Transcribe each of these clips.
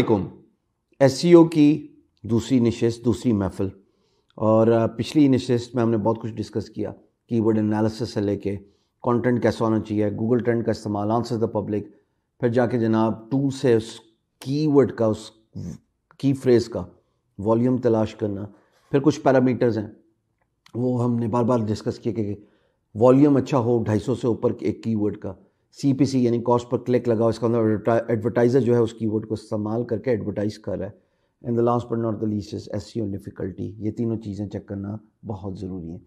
अस्सलाम S e की दूसरी नशस्त दूसरी महफ़िल और पिछली नशस्त में हमने बहुत कुछ डिस्कस किया कीवर्ड एनालिसिस से लेके कंटेंट कैसा होना चाहिए गूगल ट्रेंड का इस्तेमाल आंसर द पब्लिक फिर जाके जनाब टूल से उस कीवर्ड का उस की फ्रेज़ का वॉल्यूम तलाश करना फिर कुछ पैरामीटर्स हैं वो हमने बार बार डिस्कस किए कि वॉल्यूम अच्छा हो सौ से ऊपर एक कीवर्ड का सी पी सी यानी कॉस्ट पर क्लिक लगाओ इसका मतलब एडवर्टाइज़र जो है उस कीवर्ड को इस्तेमाल करके एडवर्टाइज़ कर रहा है एंड द लास्ट पर not the least is S difficulty ये तीनों चीज़ें चेक करना बहुत ज़रूरी है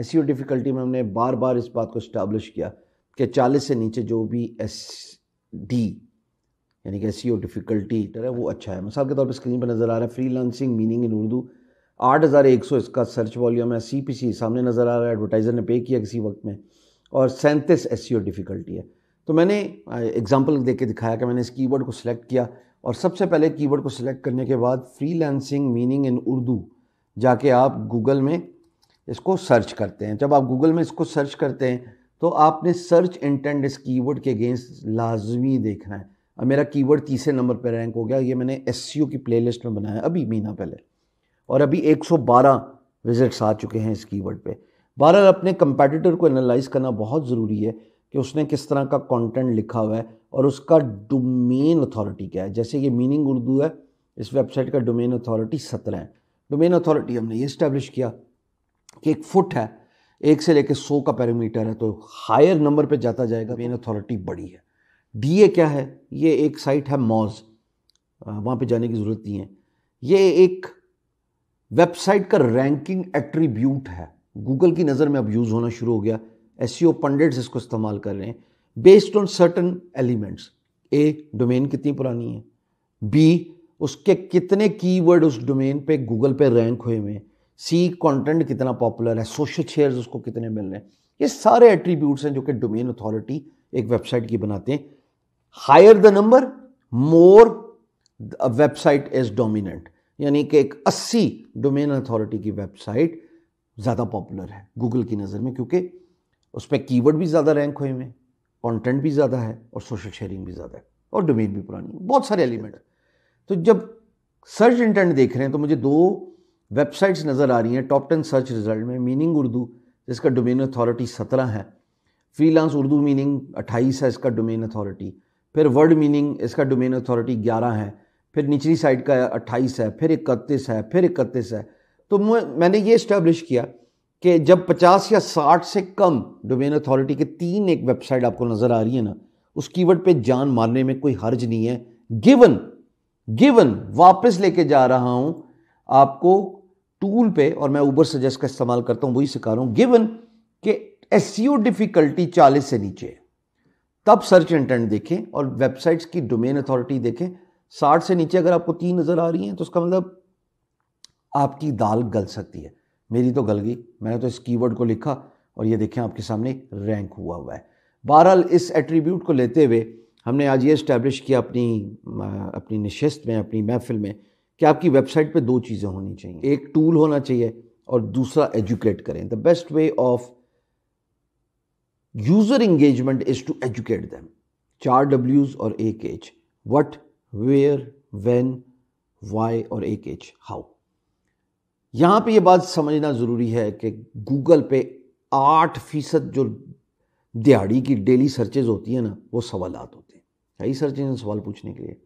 एस डिफ़िकल्टी में हमने बार बार इस बात को इस्टाब्लिश किया कि चालीस से नीचे जो भी एस डी यानी कि एस डिफ़िकल्टी डर है वो अच्छा है मिसाल के तौर पर स्क्रीन पर नज़र आ रहा है freelancing meaning in Urdu आठ हज़ार एक सौ इसका सर्च वॉल्यूम है सी पी सी सामने नज़र आ रहा है एडवर्टाइज़र ने पे किया किसी वक्त में और सैंतीस एस डिफ़िकल्टी e है तो मैंने एग्जाम्पल दे दिखाया कि मैंने इस कीवर्ड को सिलेक्ट किया और सबसे पहले कीवर्ड को सिलेक्ट करने के बाद फ्रीलांसिंग मीनिंग इन उर्दू जाके आप गूगल में इसको सर्च करते हैं जब आप गूगल में इसको सर्च करते हैं तो आपने सर्च इंटेंट इस कीवर्ड के अगेंस्ट लाजमी देखना है अब मेरा कीवर्ड तीसरे नंबर पर रैंक हो गया ये मैंने एस e की प्लेलिस्ट में बनाया अभी महीना पहले और अभी 112 विजिट्स आ चुके हैं इस कीवर्ड पे बहरहाल अपने कंपेटिटर को एनालाइज करना बहुत ज़रूरी है कि उसने किस तरह का कंटेंट लिखा हुआ है और उसका डोमेन अथॉरिटी क्या है जैसे ये मीनिंग उर्दू है इस वेबसाइट का डोमेन अथॉरिटी सत्रह है डोमेन अथॉरिटी हमने ये इस्टेब्लिश किया कि एक फुट है एक से लेकर सौ का पैरामीटर है तो हायर नंबर पर जाता जाएगा डोमेन अथॉरिटी बड़ी है डी ए क्या है ये एक साइट है मॉज वहाँ पे जाने की ज़रूरत नहीं है ये एक वेबसाइट का रैंकिंग एट्रीब्यूट है गूगल की नज़र में अब यूज़ होना शुरू हो गया एस e पंडिट्स इसको इस्तेमाल कर रहे हैं based on certain elements a domain कितनी पुरानी है बी उसके कितने कीवर्ड उस डोमेन पे गूगल पे रैंक हुए हुए हैं सी कंटेंट कितना पॉपुलर है सोशल शेयर्स उसको कितने मिल रहे हैं ये सारे एट्रीब्यूट्स हैं जो कि डोमेन अथॉरिटी एक वेबसाइट की बनाते हैं higher the number more website is dominant यानी कि एक अस्सी डोमेन अथॉरिटी की वेबसाइट ज़्यादा पॉपुलर है गूगल की नज़र में क्योंकि उसमें कीवर्ड भी ज़्यादा रैंक हुए हुए हैं कंटेंट भी ज़्यादा है और सोशल शेयरिंग भी ज़्यादा है और डोमेन भी पुरानी है बहुत सारे एलिमेंट तो जब सर्च इंटेंट देख रहे हैं तो मुझे दो वेबसाइट्स नज़र आ रही हैं टॉप टेन सर्च रिजल्ट में मीनिंग उर्दू जिसका डोमेन अथॉरिटी सत्रह है फ्रीलांस उर्दू मीनिंग अट्ठाईस है इसका डोमेन अथॉरिटी फिर वर्ड मीनिंग इसका डोमेन अथॉरिटी ग्यारह है फिर निचली साइड का अट्ठाईस है फिर इकतीस है फिर इकतीस है तो मैंने ये इस्टेब्लिश किया कि जब 50 या 60 से कम डोमेन अथॉरिटी के तीन एक वेबसाइट आपको नज़र आ रही है ना उस कीवर्ड पे जान मारने में कोई हर्ज नहीं है गिवन गिवन वापस लेके जा रहा हूं आपको टूल पे और मैं ऊबर सजेस्ट का इस्तेमाल करता हूं वही सिखा रहा हूं गिवन के एस डिफिकल्टी चालीस से नीचे है तब सर्च इंटेंट देखें और वेबसाइट्स की डोमेन अथॉरिटी देखें साठ से नीचे अगर आपको तीन नज़र आ रही हैं तो उसका मतलब आपकी दाल गल सकती है मेरी तो गल गई मैंने तो इस कीवर्ड को लिखा और ये देखें आपके सामने रैंक हुआ हुआ है बहरहाल इस एट्रीब्यूट को लेते हुए हमने आज ये इस्टेब्लिश किया अपनी अपनी नशस्त में अपनी महफिल में कि आपकी वेबसाइट पे दो चीज़ें होनी चाहिए एक टूल होना चाहिए और दूसरा एजुकेट करें the best way of user engagement is to educate them चार डब्ल्यूज और एक H what where when Y और एक एच हाउ यहाँ पे ये बात समझना ज़रूरी है कि गूगल पे आठ फीसद जो दिहाड़ी की डेली सर्चेज होती है ना वो सवाल होते हैं कई सर्चेज सवाल पूछने के लिए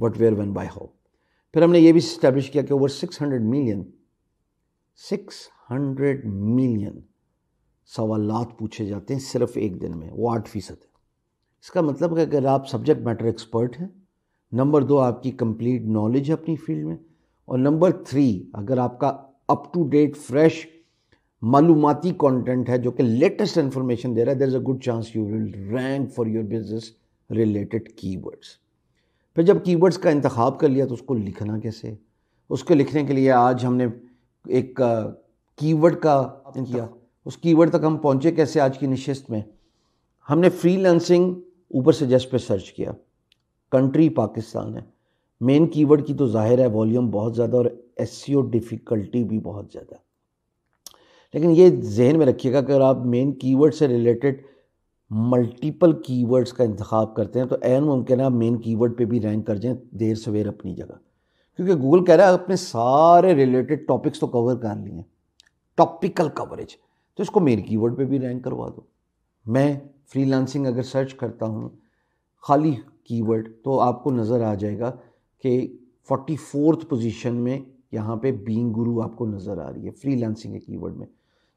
what where when why how फिर हमने ये भी इस्टेब्लिश किया कि over six hundred million six hundred million सवाल पूछे जाते हैं सिर्फ एक दिन में वो आठ फीसद है इसका मतलब है अगर आप सब्जेक्ट मैटर एक्सपर्ट हैं नंबर दो आपकी कंप्लीट नॉलेज है अपनी फील्ड में और नंबर थ्री अगर आपका अप टू डेट फ्रेश मालूमती कॉन्टेंट है जो कि लेटेस्ट इन्फॉर्मेशन दे रहा है there is a good chance you will rank for your business related keywords फिर जब कीवर्ड्स का इंतखा कर लिया तो उसको लिखना कैसे उसको लिखने के लिए आज हमने एक कीवर्ड का किया उस कीवर्ड तक हम पहुँचे कैसे आज की नशस्त में हमने फ्रीलांसिंग ऊपर से जस्ट पे सर्च किया कंट्री पाकिस्तान है मेन कीवर्ड की तो जाहिर है वॉल्यूम बहुत ज़्यादा और एस डिफ़िकल्टी e भी बहुत ज़्यादा लेकिन ये जहन में रखिएगा अगर आप मेन कीवर्ड से रिलेटेड मल्टीपल कीवर्ड्स का इंतखब करते हैं तो एन मुमकिन है आप मेन कीवर्ड पे भी रैंक कर जाएं देर सवेर अपनी जगह क्योंकि गूगल कह रहा है अपने सारे रिलेटेड टॉपिक्स तो कवर कर लिए टॉपिकल कवरेज तो इसको मेन कीवर्ड पे भी रैंक करवा दो मैं फ्रीलांसिंग अगर सर्च करता हूँ खाली कीवर्ड तो आपको नज़र आ जाएगा कि फोर्टी फोर्थ पोजिशन में यहाँ पे बीइंग गुरु आपको नज़र आ रही है फ्री लैंसिंग के कीवर्ड में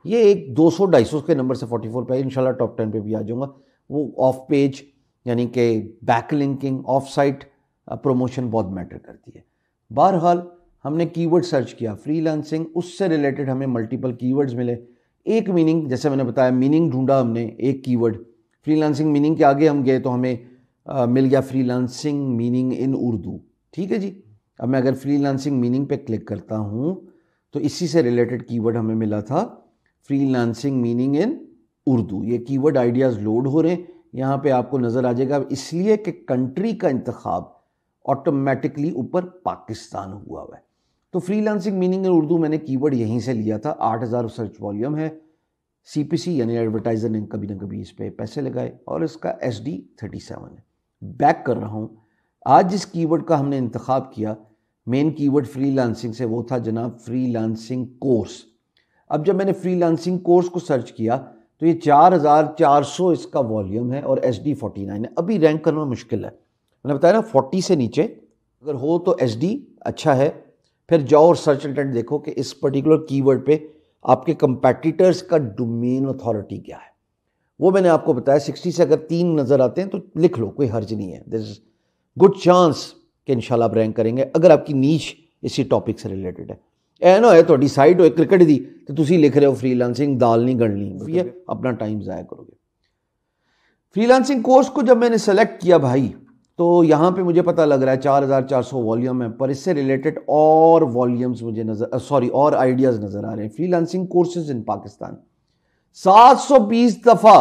ये एक 200 250 के नंबर से 44 पे इंशाल्लाह टॉप 10 पे भी आ जाऊँगा वो ऑफ पेज यानी कि back linking off site promotion बहुत मैटर करती है बहरहाल हमने कीवर्ड सर्च किया फ्रीलांसिंग उससे रिलेटेड हमें मल्टीपल कीवर्ड्स मिले एक मीनिंग जैसे मैंने बताया मीनिंग ढूंढा हमने एक कीवर्ड फ्रीलांसिंग मीनिंग के आगे हम गए तो हमें आ, मिल गया फ्रीलांसिंग मीनिंग इन उर्दू ठीक है जी अब मैं अगर फ्रीलांसिंग मीनिंग पे क्लिक करता हूँ तो इसी से रिलेटेड कीवर्ड हमें मिला था फ्रीलांसिंग मीनिंग इन उर्दू ये कीवर्ड आइडियाज़ लोड हो रहे हैं यहाँ पे आपको नज़र आ जाएगा इसलिए कि कंट्री का इंतखब ऑटोमेटिकली ऊपर पाकिस्तान हुआ हुआ है तो फ्रीलांसिंग मीनिंग इन उर्दू मैंने कीवर्ड यहीं से लिया था आठ हज़ार सर्च वॉल्यूम है सीपीसी यानी एडवर्टाइज़र ने कभी ना कभी इस पर पैसे लगाए और इसका एस डी थर्टी सेवन है बैक कर रहा हूँ आज जिस कीवर्ड का हमने इंतखब किया मेन कीवर्ड फ्रीलांसिंग से वो था जनाब फ्रीलांसिंग कोर्स अब जब मैंने फ्रीलांसिंग कोर्स को सर्च किया तो ये 4400 इसका वॉल्यूम है और एच डी फोर्टी नाइन है अभी रैंक करना मुश्किल है मैंने बताया ना फोर्टी से नीचे अगर हो तो एच डी अच्छा है फिर जाओ और सर्च इंटेंट देखो कि इस पर्टिकुलर कीवर्ड पे आपके कंपेटिटर्स का डोमेन अथॉरिटी क्या है वो मैंने आपको बताया सिक्सटी से अगर तीन नज़र आते हैं तो लिख लो कोई हर्ज नहीं है दिस इज गुड चांस कि इन ਕਿ ਇਨਸ਼ਾਅੱਲਾ ਰੈਂਕ ਕਰਾਂਗੇ ਅਗਰ ਆਪਕੀ ਨੀਚ ਇਸੇ ਟੌਪਿਕ ਸੇ है ਹੈ ਐ ਨਾ ਹੋਏ ਤੁਹਾਡੀ ਸਾਈਟ ਹੋਏ ਕ੍ਰਿਕਟ ਦੀ ਤੇ ਤੁਸੀਂ ਲਿਖ ਰਹੇ ਹੋ ਫ੍ਰੀਲਾਂਸਿੰਗ ਦਾਲ ਨਹੀਂ ठीक है अपना टाइम ज़ाया करोगे फ्रीलांसिंग कोर्स को जब मैंने सेलेक्ट किया भाई तो यहाँ पे मुझे पता लग रहा है चार हज़ार चार सौ वॉल्यूम है पर इससे रिलेटेड और वॉल्यूम्स मुझे नज़र सॉरी और आइडियाज़ नज़र आ रहे हैं फ्रीलांसिंग कोर्सेज इन पाकिस्तान सात सौ बीस दफ़ा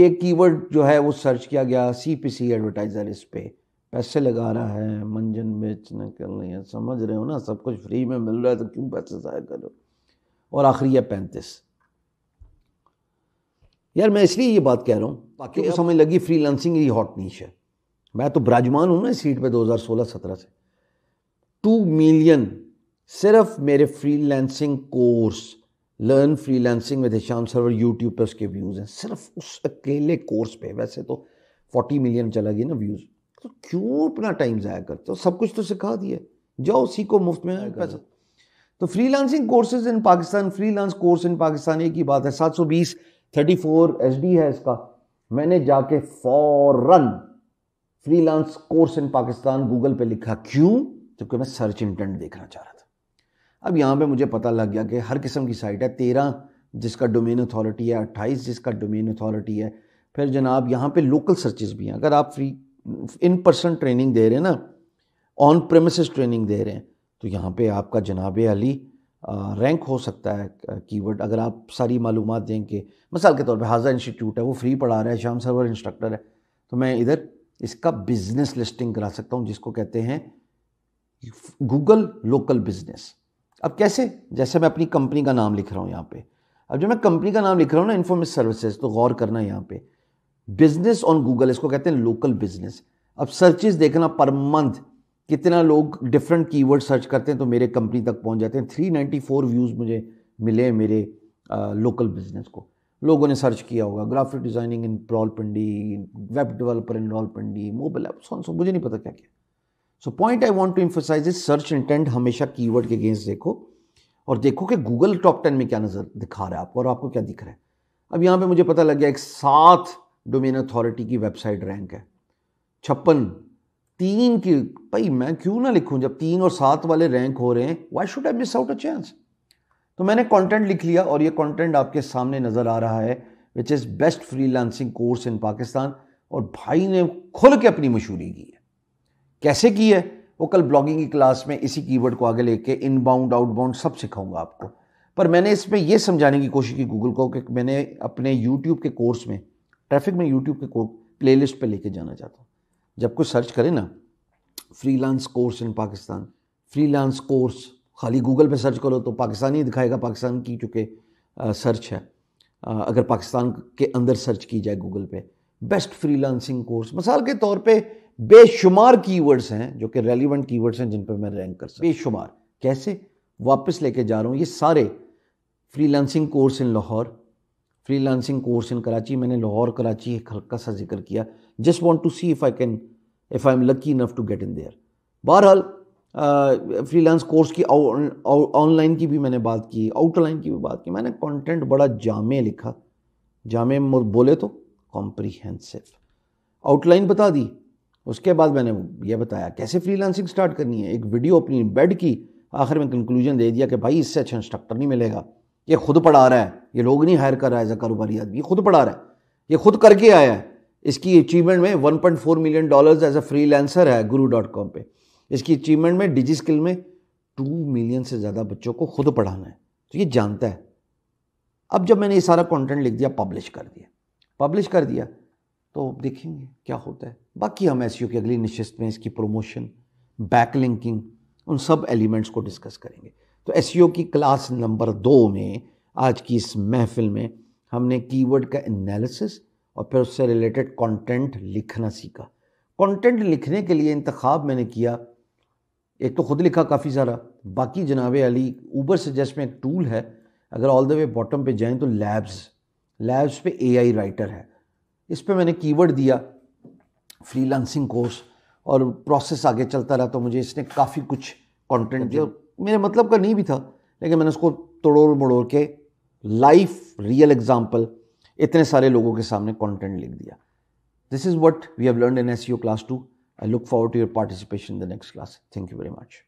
ये कीवर्ड जो है वो सर्च किया गया सी पी सी एडवर्टाइज़र इस पर पैसे लगा रहा है मंजन बेचने के लिए समझ रहे हो ना सब कुछ फ्री में मिल रहा है तो क्यों पैसे ज़ाया करो और आखिरी है पैंतीस यार मैं इसलिए ये बात कह रहा हूँ बाकी समझ लगी फ्री लांसिंग ही हॉट नीच है मैं तो ब्राजमान हूँ ना इस सीट पर सोलह सत्रह से टू मिलियन सिर्फ मेरे freelancing course learn freelancing with शाम सर्वर यूट्यूब पर उसके व्यूज़ हैं सिर्फ उस अकेले कोर्स पे वैसे तो फोर्टी मिलियन चला गया ना व्यूज़ तो क्यों अपना टाइम ज़ाया करते हो सब कुछ तो सिखा दिया जाओ सीखो मुफ्त में पैसा तो freelancing courses in Pakistan freelance course in Pakistan एक ही बात है 720 34 डी है इसका मैंने जाके फौरन lance course in Pakistan Google पे लिखा क्यों जबकि मैं सर्च इंटेंट देखना चाह रहा था अब यहाँ पे मुझे पता लग गया कि हर किस्म की साइट है तेरह जिसका डोमेन अथॉरिटी है अट्ठाईस जिसका डोमेन अथॉरिटी है फिर जनाब यहाँ पे लोकल सर्चेज भी हैं अगर आप फ्री इन पर्सन ट्रेनिंग दे रहे हैं ना ऑन प्रेमिस ट्रेनिंग दे रहे हैं तो यहाँ पे आपका जनाब अली रैंक हो सकता है कीवर्ड अगर आप सारी मालूम देंगे मिसाल के तौर पर हाजा इंस्टीट्यूट है वो फ्री पढ़ा रहा है शाम सरवर इंस्ट्रक्टर है तो मैं इधर इसका बिज़नेस लिस्टिंग करा सकता हूँ जिसको कहते हैं गूगल लोकल बिज़नेस अब कैसे जैसे मैं अपनी कंपनी का नाम लिख रहा हूँ यहाँ पे अब जब मैं कंपनी का नाम लिख रहा हूँ ना इन्फॉर्मेश सर्विसेज तो गौर करना यहाँ पे बिजनेस ऑन गूगल इसको कहते हैं लोकल बिजनेस अब सर्चेज देखना पर मंथ कितना लोग डिफरेंट कीवर्ड सर्च करते हैं तो मेरे कंपनी तक पहुंच जाते हैं 394 व्यूज़ मुझे मिले मेरे आ, लोकल बिजनेस को लोगों ने सर्च किया होगा graphic designing in Rawalpindi web developer in Rawalpindi mobile app so मुझे नहीं पता क्या क्या so point I want to emphasize is search intent हमेशा कीवर्ड के अगेंस्ट देखो और देखो कि गूगल टॉप टेन में क्या नज़र दिखा रहा है आपको और आपको क्या दिख रहा है अब यहाँ पे मुझे पता लग गया एक साथ डोमेन अथॉरिटी की वेबसाइट रैंक है छप्पन तीन की भाई मैं क्यों ना लिखूं जब तीन और सात वाले रैंक हो रहे हैं why should I miss out a chance तो मैंने कंटेंट लिख लिया और ये कंटेंट आपके सामने नज़र आ रहा है which is best freelancing course in Pakistan और भाई ने खुल के अपनी मशहूरी की है कैसे की है वो कल ब्लॉगिंग की क्लास में इसी कीवर्ड को आगे लेके इनबाउंड आउटबाउंड सब सिखाऊंगा आपको पर मैंने इसमें यह समझाने की कोशिश की गूगल को कि मैंने अपने यूट्यूब के कोर्स में ट्रैफिक में यूट्यूब के प्ले लिस्ट पर लेके जाना चाहता हूँ जब कुछ सर्च करें ना freelance course in Pakistan freelance course खाली गूगल पे सर्च करो तो पाकिस्तान ही दिखाएगा पाकिस्तान की चूँकि सर्च है आ, अगर पाकिस्तान के अंदर सर्च की जाए गूगल पे बेस्ट फ्री लांसिंग कोर्स मिसाल के तौर पे बेशुमार कीवर्ड्स हैं जो कि रेलिवेंट कीवर्ड्स हैं जिन पर मैं रैंक कर सकता बेशुमार कैसे वापस लेके जा रहा हूँ ये सारे freelancing course in Lahore freelancing course in Karachi मैंने लाहौर कराची एक हल्का सा जिक्र किया just want to see if I can if I am lucky enough to get in there बहरहाल फ्रीलांस कोर्स की ऑनलाइन की भी मैंने बात की आउटलाइन की भी बात की मैंने कंटेंट बड़ा जामे लिखा जामे बोले तो कॉम्प्रीहेंसिव आउटलाइन बता दी उसके बाद मैंने यह बताया कैसे फ्रीलांसिंग स्टार्ट करनी है एक वीडियो अपनी बेड की आखिर में कंक्लूजन दे दिया कि भाई इससे अच्छा इंस्ट्रक्टर नहीं मिलेगा ये खुद पढ़ा रहा है ये लोग नहीं हायर कर रहा है एज अ कारोबारी आदमी ये खुद पढ़ा रहा है ये खुद करके आया है इसकी अचीवमेंट में 1.4 million dollars as a freelancer है गुरु डॉट कॉम पर इसकी अचीवमेंट में डिजी स्किल में टू मिलियन से ज़्यादा बच्चों को खुद पढ़ाना है तो ये जानता है अब जब मैंने ये सारा कंटेंट लिख दिया पब्लिश कर दिया पब्लिश कर दिया तो देखेंगे क्या होता है बाकी हम एस की अगली निश्चित में इसकी प्रोमोशन लिंकिंग उन सब एलिमेंट्स को डिस्कस करेंगे तो एस e की क्लास नंबर दो में आज की इस महफिल में हमने कीवर्ड का एनालिसिस और फिर उससे रिलेटेड कंटेंट लिखना सीखा कंटेंट लिखने के लिए इंतखब मैंने किया एक तो ख़ुद लिखा काफ़ी सारा बाकी जनाब अली ऊबर सजेस्ट में एक टूल है अगर ऑल द वे बॉटम पे जाएं तो लैब्स लैब्स पे एआई राइटर है इस पर मैंने कीवर्ड दिया फ्रीलांसिंग कोर्स और प्रोसेस आगे चलता रहा तो मुझे इसने काफ़ी कुछ कंटेंट मतलब दिया मेरे मतलब का नहीं भी था लेकिन मैंने उसको तोड़ोड़ मड़ोड़ के लाइफ रियल एग्जाम्पल इतने सारे लोगों के सामने कॉन्टेंट लिख दिया this is what we have learn in S U class to I look for to your participation in the next class thank you very much